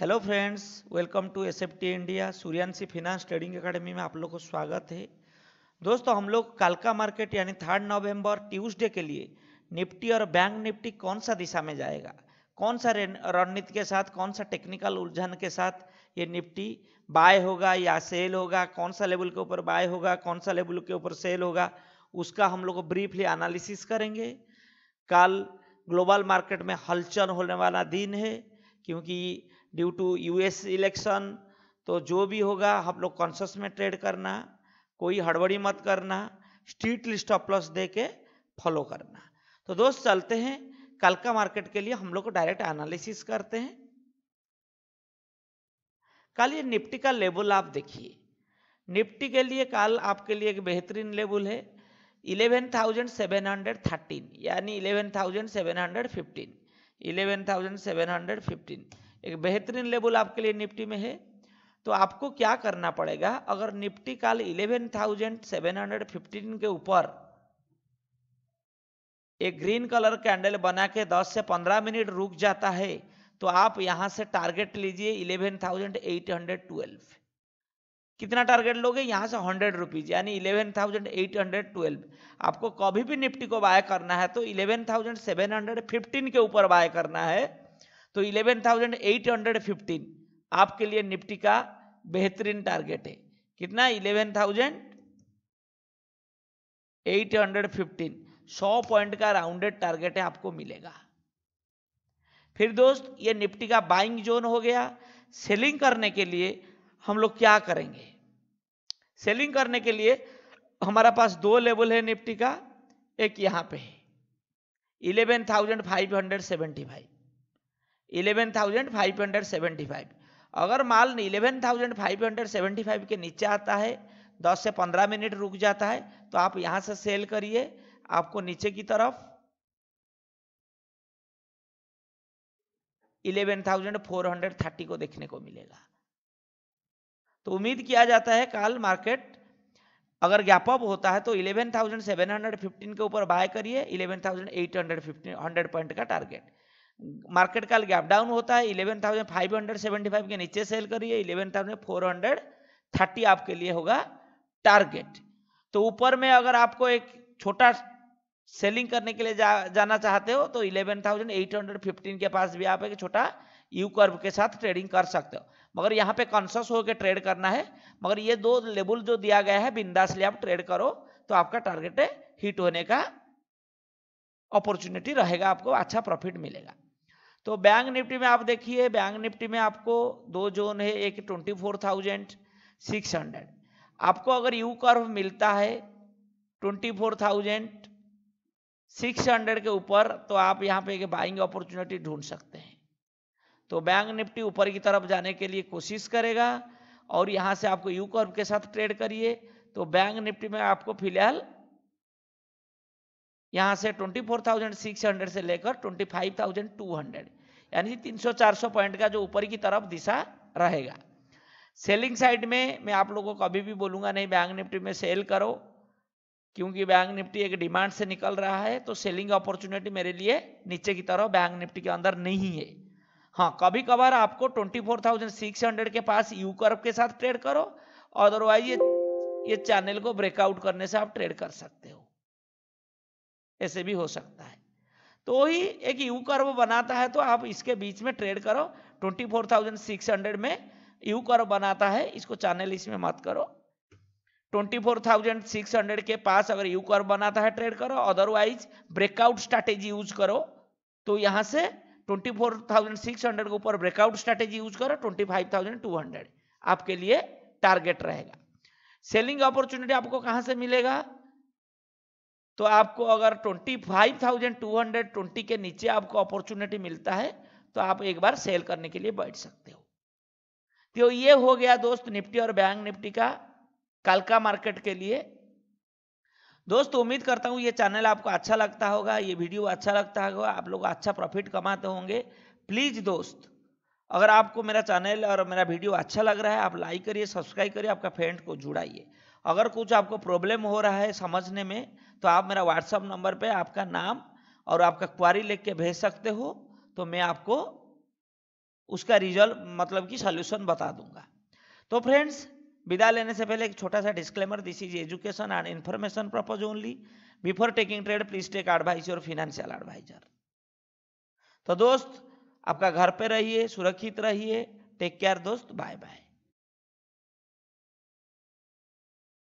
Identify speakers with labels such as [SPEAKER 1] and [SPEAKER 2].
[SPEAKER 1] hello friends welcome to S India Suryanshi finance trading academy में आप लोग को स्वागत है दोस्तों हम लोग कालका मार्केट यानी थर्ड नवंबर ट्यूसडे के लिए निफ्टी और बैंक निफ्टी कौन सा दिशा में जाएगा कौन सा रणनीति के साथ कौन सा टेक्निकल उलझन के साथ ये निफ्टी बाय होगा या सेल होगा कौन सा लेवल के ऊपर बाय होगा कौन सा लेवल के ऊपर सेल होगा उसका हम लोग ब्रीफली एनालिसिस करेंगे कल ग्लोबल मार्केट में हलचल होने वाला दिन है क्योंकि ड्यू टू यूएस इलेक्शन तो जो भी होगा हम लोग कॉन्शस में ट्रेड करना कोई हड़बड़ी मत करना स्ट्रीट लिस्ट ऑफ प्लस दे के फॉलो करना तो दोस्त चलते हैं कल का मार्केट के लिए हम लोग डायरेक्ट एनालिसिस करते हैं कल ये निफ्टी का लेवल आप देखिए निफ्टी के लिए कल आपके लिए एक बेहतरीन लेवल है 11,713 यानी 11,715 11,715 एक बेहतरीन लेवल आपके लिए निफ्टी में है तो आपको क्या करना पड़ेगा अगर निफ्टी काल 11,715 के ऊपर एक ग्रीन कलर कैंडल बना के 10 से 15 मिनट रुक जाता है तो आप यहां से टारगेट लीजिए 11,812 कितना टारगेट लोगे यहां से हंड्रेड रुपीज यानी 11,812 थाउजेंड एट हंड्रेड ट्वेल्व आपको कभी भी निफ्टी को बाय करना है तो eleven thousand seven hundred fifteen के ऊपर बाय करना है तो 11,815 आपके लिए निफ्टी का बेहतरीन टारगेट है कितना 11,815 100 पॉइंट का राउंडेड टारगेट है आपको मिलेगा फिर दोस्त ये निफ्टी का बाइंग जोन हो गया सेलिंग करने के लिए हम लोग क्या करेंगे सेलिंग करने के लिए हमारा पास दो लेवल है निफ्टी का एक यहां पे है eleven thousand five hundred seventy five eleven thousand five hundred seventy five अगर माल eleven thousand five hundred seventy five के नीचे आता है दस से पंद्रह मिनट रुक जाता है तो आप यहाँ से सेल करिए आपको नीचे की तरफ eleven thousand four hundred thirty को देखने को मिलेगा तो उम्मीद किया जाता है कल मार्केट अगर गैप अप होता है तो 11,715 के ऊपर बाय करिए 11,815 हंड्रेड पॉइंट का टारगेट मार्केट का गैप डाउन होता है 11,575 के नीचे सेल करिए 11,430 आपके लिए होगा टारगेट तो ऊपर में अगर आपको एक छोटा सेलिंग करने के लिए जा, जाना चाहते हो तो 11,815 के पास भी आप एक छोटा यू कर्व के साथ ट्रेडिंग कर सकते हो मगर यहाँ पे कॉन्सियस होकर ट्रेड करना है मगर ये दो लेवल जो दिया गया है बिंदासली आप ट्रेड करो तो आपका टारगेट हिट होने का अपॉर्चुनिटी रहेगा आपको अच्छा प्रॉफिट मिलेगा तो बैंक निफ्टी में आप देखिए बैंक निफ्टी में आपको दो जोन है एक twenty four thousand six hundred आपको अगर यू कर्व मिलता है twenty four thousand six hundred के ऊपर तो आप यहाँ पे एक बाइंग अपॉर्चुनिटी ढूंढ सकते हैं तो बैंक निफ्टी ऊपर की तरफ जाने के लिए कोशिश करेगा और यहाँ से आपको यू कर्व के साथ ट्रेड करिए तो बैंक निफ्टी में आपको फिलहाल यहां से 24,600 से लेकर 25,200 यानी 300-400 पॉइंट का जो ऊपर की तरफ दिशा रहेगा सेलिंग साइड में मैं आप लोगों को कभी भी बोलूंगा नहीं बैंक निफ्टी में सेल करो क्योंकि बैंक निफ्टी एक डिमांड से निकल रहा है तो सेलिंग अपॉर्चुनिटी मेरे लिए नीचे की तरफ बैंक निफ्टी के अंदर नहीं है हाँ कभी कभार आपको 24,600 के पास यू कर्व के साथ ट्रेड करो अदरवाइज ये ये चैनल को ब्रेकआउट करने से आप ट्रेड कर सकते हो ऐसे भी हो सकता है तो ही एक यू कर्व बनाता है तो आप इसके बीच में ट्रेड करो 24,600 में यू कर्व बनाता है इसको चैनल इसमें मत करो 24,600 के पास अगर यू कर्व बनाता है ट्रेड करो अदरवाइज ब्रेकआउट स्ट्रैटेजी यूज करो तो यहां से 24,600 के ऊपर ब्रेकआउट स्ट्रैटेजी यूज करो 25,200 आपके लिए टारगेट रहेगा सेलिंग अपॉर्चुनिटी आपको कहां से मिलेगा तो आपको अगर twenty five thousand two hundred twenty के नीचे आपको अपॉर्चुनिटी मिलता है तो आप एक बार सेल करने के लिए बैठ सकते हो तो ये हो गया दोस्त निफ्टी और बैंक निफ्टी का कल का मार्केट के लिए दोस्त उम्मीद करता हूँ ये चैनल आपको अच्छा लगता होगा ये वीडियो अच्छा लगता होगा आप लोग अच्छा प्रॉफिट कमाते होंगे प्लीज़ दोस्त अगर आपको मेरा चैनल और मेरा वीडियो अच्छा लग रहा है आप लाइक करिए सब्सक्राइब करिए आपका फ्रेंड को जुड़ाइए अगर कुछ आपको प्रॉब्लम हो रहा है समझने में तो आप मेरा व्हाट्सअप नंबर पे आपका नाम और आपका क्वारी लिख के भेज सकते हो तो मैं आपको उसका रिजल्ट मतलब कि सोल्यूशन बता दूंगा तो फ्रेंड्स विदा लेने से पहले एक छोटा सा disclaimer this is education and information purpose only before taking trade please take advice financial advisor तो दोस्त आपका घर पे रहिए सुरक्षित रहिए टेक केयर दोस्त बाय बाय